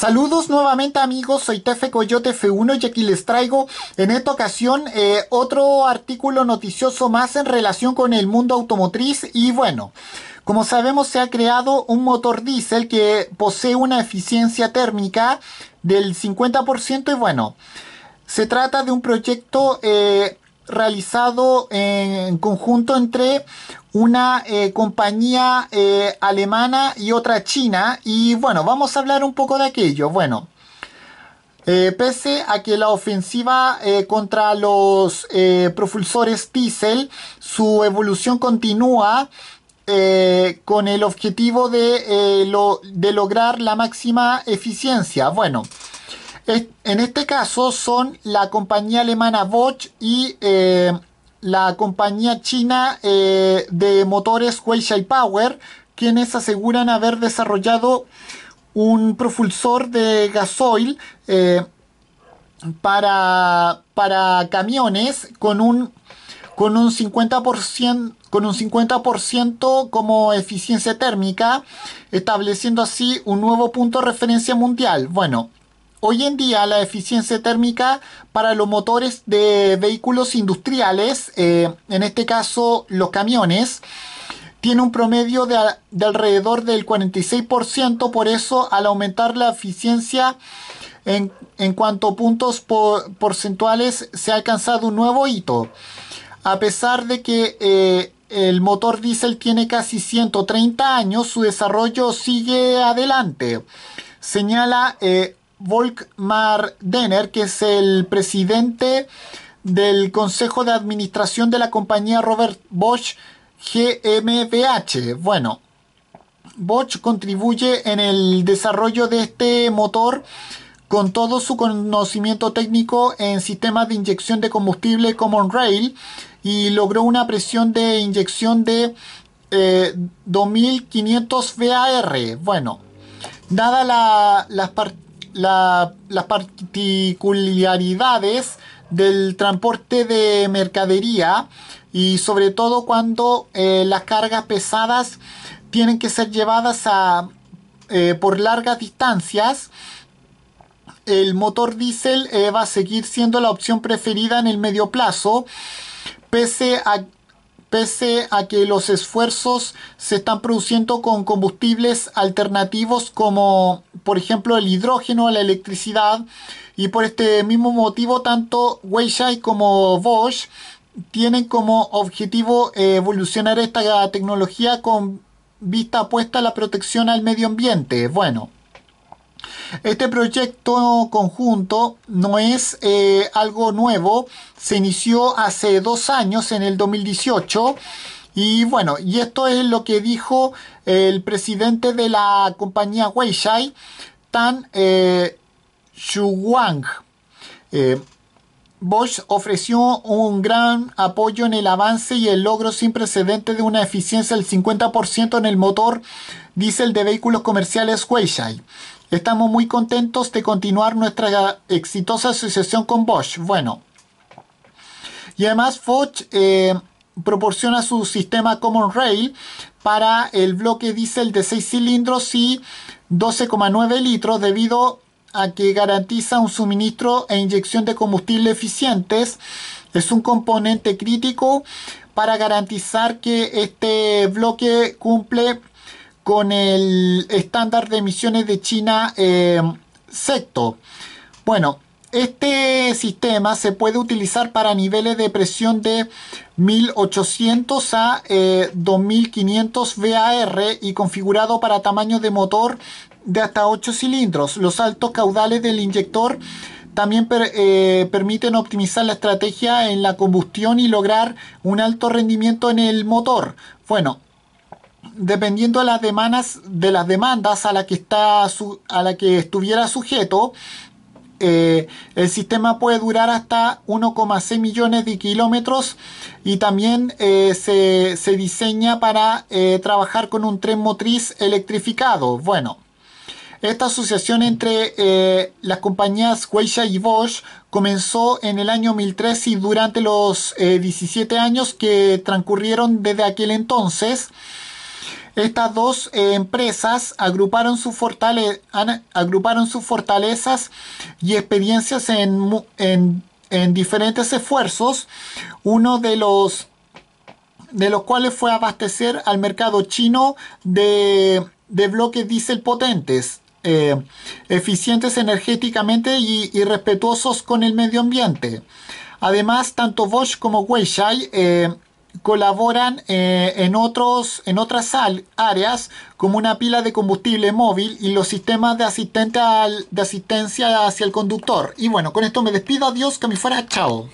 Saludos nuevamente amigos, soy Tefe Coyote F1 y aquí les traigo en esta ocasión eh, otro artículo noticioso más en relación con el mundo automotriz y bueno, como sabemos se ha creado un motor diésel que posee una eficiencia térmica del 50% y bueno, se trata de un proyecto eh, realizado en conjunto entre una eh, compañía eh, alemana y otra china. Y bueno, vamos a hablar un poco de aquello. Bueno, eh, pese a que la ofensiva contra los propulsores diesel su evolución continúa. con el objetivo de, de lograr la máxima eficiencia. Bueno, en este caso son la compañía alemana Bosch y eh, la compañía china eh, de motores Huishai Power, quienes aseguran haber desarrollado un propulsor de gasoil eh, para, camiones con un, con un 50% con un 50% como eficiencia térmica, estableciendo así un nuevo punto de referencia mundial. Bueno, hoy en día la eficiencia térmica para los motores de vehículos industriales, eh, en este caso los camiones, tiene un promedio de, alrededor del 46%, por eso al aumentar la eficiencia en, cuanto a puntos porcentuales se ha alcanzado un nuevo hito. A pesar de que eh, el motor diésel tiene casi 130 años, su desarrollo sigue adelante. Señala eh, Volkmar Denner, que es el presidente del Consejo de Administración de la compañía Robert Bosch GmbH. Bueno, Bosch contribuye en el desarrollo de este motor con todo su conocimiento técnico en sistemas de inyección de combustible Common Rail y logró una presión de inyección de 2500 eh, VAR. Bueno, dada las partidas las particularidades del transporte de mercadería y sobre todo cuando eh, las cargas pesadas tienen que ser llevadas a, eh, por largas distancias. El motor diésel eh, va a seguir siendo la opción preferida en el medio plazo, pese a pese a que los esfuerzos se están produciendo con combustibles alternativos como por ejemplo el hidrógeno, la electricidad y por este mismo motivo tanto Weishai como Bosch tienen como objetivo eh, evolucionar esta tecnología con vista puesta a la protección al medio ambiente. Bueno, este proyecto conjunto no es eh, algo nuevo, se inició hace dos años, en el 2018. Y bueno, y esto es lo que dijo el presidente de la compañía Weishai, Tan eh, Shuwang. Eh, Bosch ofreció un gran apoyo en el avance y el logro sin precedente de una eficiencia del 50% en el motor diésel de vehículos comerciales Weishai. Estamos muy contentos de continuar nuestra exitosa asociación con Bosch. Bueno. Y además Bosch eh, proporciona su sistema Common Rail para el bloque diésel de 6 cilindros y 12,9 litros debido a que garantiza un suministro e inyección de combustible eficientes. Es un componente crítico para garantizar que este bloque cumple con el estándar de emisiones de China eh, secto. Bueno, este sistema se puede utilizar para niveles de presión de 1800 a 2500 eh, VAR y configurado para tamaño de motor de hasta 8 cilindros. Los altos caudales del inyector también eh, permiten optimizar la estrategia en la combustión y lograr un alto rendimiento en el motor. Bueno, dependiendo de las demandas, de las demandas a, la que está a la que estuviera sujeto, eh, el sistema puede durar hasta 1,6 millones de kilómetros y también eh, se, diseña para eh, trabajar con un tren motriz electrificado. Bueno, esta asociación entre las compañías Weisha y Bosch comenzó en el año 2003 y durante los 17 años que transcurrieron desde aquel entonces, estas dos eh, empresas agruparon, sus fortalezas y experiencias en, diferentes esfuerzos, uno de los, de los cuales fue abastecer al mercado chino de, de bloques diésel potentes. Eh, eficientes energéticamente y, respetuosos con el medio ambiente. Además, tanto Bosch como Weishai... Eh, colaboran eh, en, otros, en otras áreas como una pila de combustible móvil y los sistemas de, asistente de asistencia hacia el conductor. Y bueno, con esto me despido. Adiós, que me fuera. Chao.